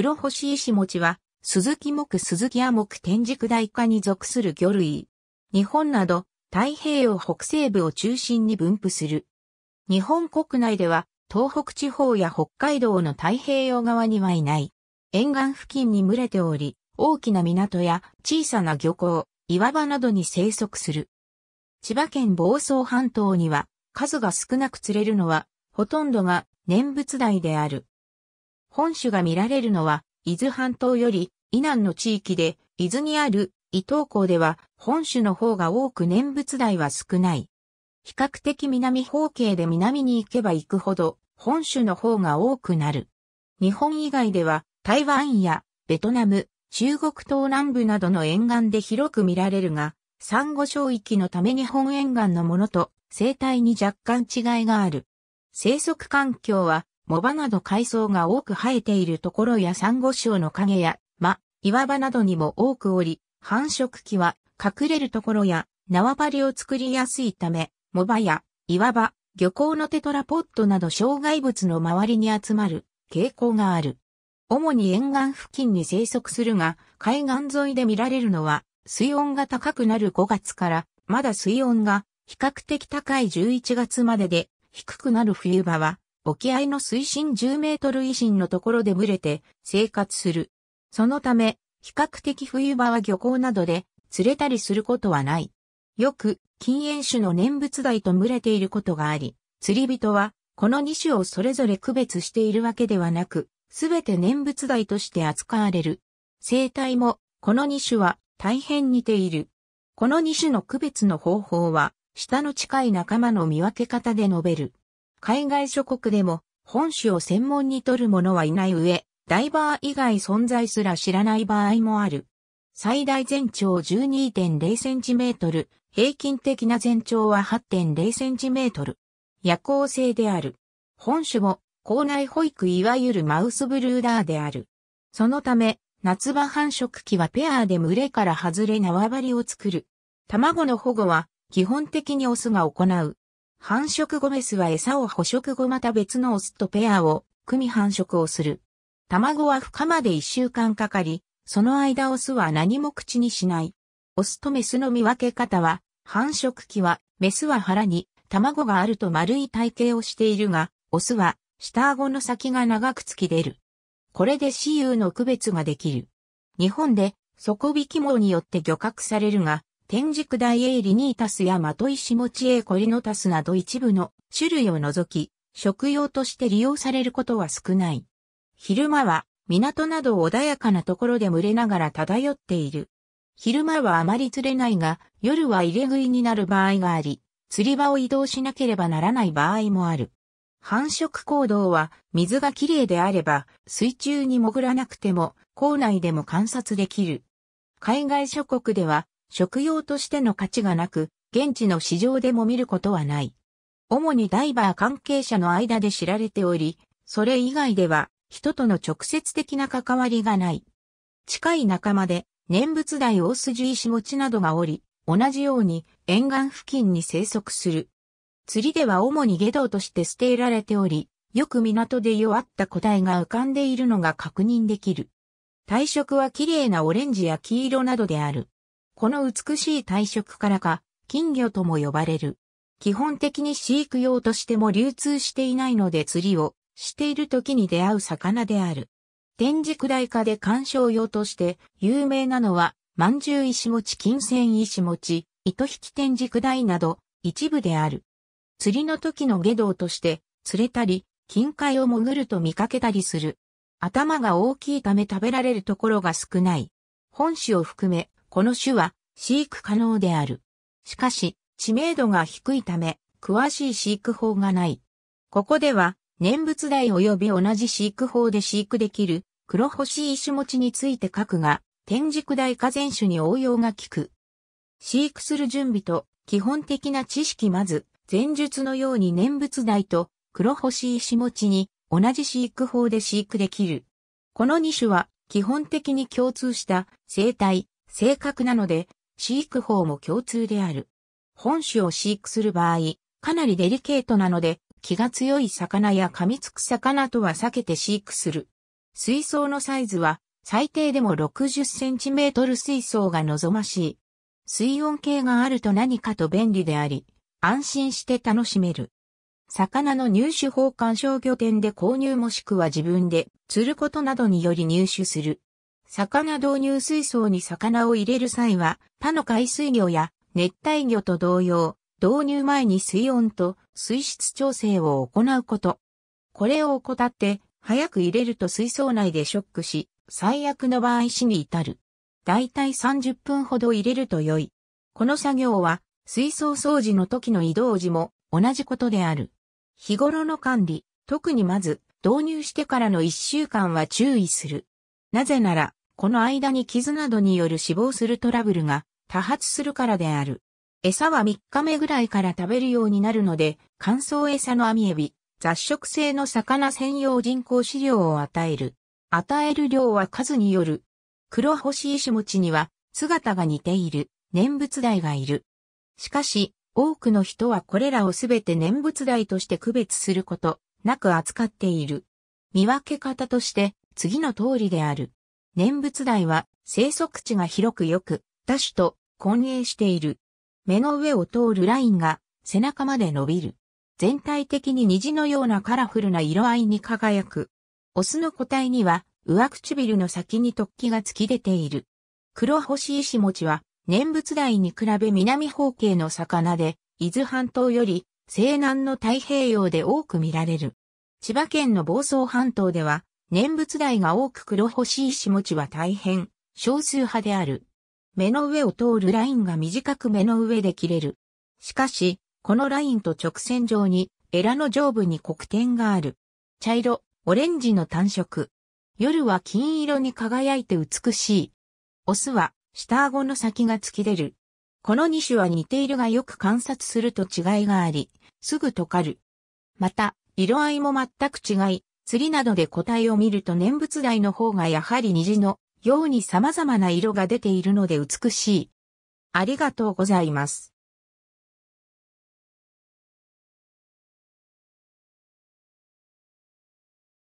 黒星石餅は、鈴木木鈴木亜木天竺大科に属する魚類。日本など太平洋北西部を中心に分布する。日本国内では東北地方や北海道の太平洋側にはいない。沿岸付近に群れており、大きな港や小さな漁港、岩場などに生息する。千葉県房総半島には数が少なく釣れるのは、ほとんどが念仏台である。本種が見られるのは、伊豆半島より以南の地域で、伊豆にある伊東港では本種の方が多く念仏台は少ない。比較的南方形で南に行けば行くほど本種の方が多くなる。日本以外では台湾やベトナム、中国東南部などの沿岸で広く見られるが、珊瑚礁域のため日本沿岸のものと生態に若干違いがある。生息環境は藻場など海藻が多く生えているところや珊瑚礁の影や、ま、岩場などにも多くおり、繁殖期は隠れるところや縄張りを作りやすいため、藻場や岩場、漁港のテトラポットなど障害物の周りに集まる傾向がある。主に沿岸付近に生息するが、海岸沿いで見られるのは、水温が高くなる5月から、まだ水温が比較的高い11月までで、低くなる冬場は、沖合の水深10メートル以深のところで群れて生活する。そのため、比較的冬場は漁港などで釣れたりすることはない。よく禁煙種の念仏台と群れていることがあり、釣り人はこの2種をそれぞれ区別しているわけではなく、すべて念仏台として扱われる。生態もこの2種は大変似ている。この2種の区別の方法は、下の近い仲間の見分け方で述べる。海外諸国でも本種を専門に取る者はいない上、ダイバー以外存在すら知らない場合もある。最大全長 12.0cm、平均的な全長は 8.0cm。夜行性である。本種も校内保育いわゆるマウスブルーダーである。そのため、夏場繁殖期はペアで群れから外れ縄張りを作る。卵の保護は基本的にオスが行う。繁殖後メスは餌を捕食後また別のオスとペアを組み繁殖をする。卵は孵化まで1週間かかり、その間オスは何も口にしない。オスとメスの見分け方は、繁殖期は、メスは腹に卵があると丸い体型をしているが、オスは下顎の先が長く突き出る。これで雌雄の区別ができる。日本で底引き網によって漁獲されるが、天竺大エイリニータスやマトイシモチエコリノタスなど一部の種類を除き、食用として利用されることは少ない。昼間は港など穏やかなところで群れながら漂っている。昼間はあまり釣れないが、夜は入れ食いになる場合があり、釣り場を移動しなければならない場合もある。繁殖行動は水がきれいであれば水中に潜らなくても校内でも観察できる。海外諸国では食用としての価値がなく、現地の市場でも見ることはない。主にダイバー関係者の間で知られており、それ以外では人との直接的な関わりがない。近い仲間で念仏大大筋石持ちなどがおり、同じように沿岸付近に生息する。釣りでは主に下道として捨てられており、よく港で弱った個体が浮かんでいるのが確認できる。体色は綺麗なオレンジや黄色などである。この美しい体色からか、金魚とも呼ばれる。基本的に飼育用としても流通していないので釣りをしている時に出会う魚である。展示下大化で観賞用として有名なのは、万獣石餅金銭石餅、糸引き展示下大など一部である。釣りの時の下道として釣れたり、近海を潜ると見かけたりする。頭が大きいため食べられるところが少ない。本種を含め、この種は飼育可能である。しかし、知名度が低いため、詳しい飼育法がない。ここでは、念仏台及び同じ飼育法で飼育できる黒星石持ちについて書くが、天竺大火前種に応用が効く。飼育する準備と基本的な知識まず、前述のように念仏台と黒星石持ちに同じ飼育法で飼育できる。この2種は基本的に共通した生態、性格なので飼育法も共通である。本種を飼育する場合、かなりデリケートなので、気が強い魚や噛みつく魚とは避けて飼育する。水槽のサイズは、最低でも60センチメートル水槽が望ましい。水温計があると何かと便利であり、安心して楽しめる。魚の入手法鑑賞魚店で購入もしくは自分で釣ることなどにより入手する。魚導入水槽に魚を入れる際は、他の海水魚や熱帯魚と同様、導入前に水温と水質調整を行うこと。これを怠って、早く入れると水槽内でショックし、最悪の場合死に至る。だいたい30分ほど入れると良い。この作業は、水槽掃除の時の移動時も同じことである。日頃の管理、特にまず、導入してからの1週間は注意する。なぜなら、この間に傷などによる死亡するトラブルが多発するからである。餌は3日目ぐらいから食べるようになるので、乾燥餌の網エビ、雑食性の魚専用人工飼料を与える。与える量は数による。黒星石餅には姿が似ている念仏台がいる。しかし、多くの人はこれらをすべて念仏台として区別することなく扱っている。見分け方として次の通りである。念仏台は生息地が広くよく、多種と混栄している。目の上を通るラインが背中まで伸びる。全体的に虹のようなカラフルな色合いに輝く。オスの個体には上唇の先に突起が突き出ている。黒星石餅は念仏台に比べ南方形の魚で、伊豆半島より西南の太平洋で多く見られる。千葉県の房総半島では念仏台が多く黒欲しい石持ちは大変、少数派である。目の上を通るラインが短く目の上で切れる。しかし、このラインと直線上に、エラの上部に黒点がある。茶色、オレンジの単色。夜は金色に輝いて美しい。オスは、下顎の先が突き出る。この2種は似ているがよく観察すると違いがあり、すぐ溶かる。また、色合いも全く違い、釣りなどで個体を見ると念仏台の方がやはり虹のように様々な色が出ているので美しい。ありがとうございます。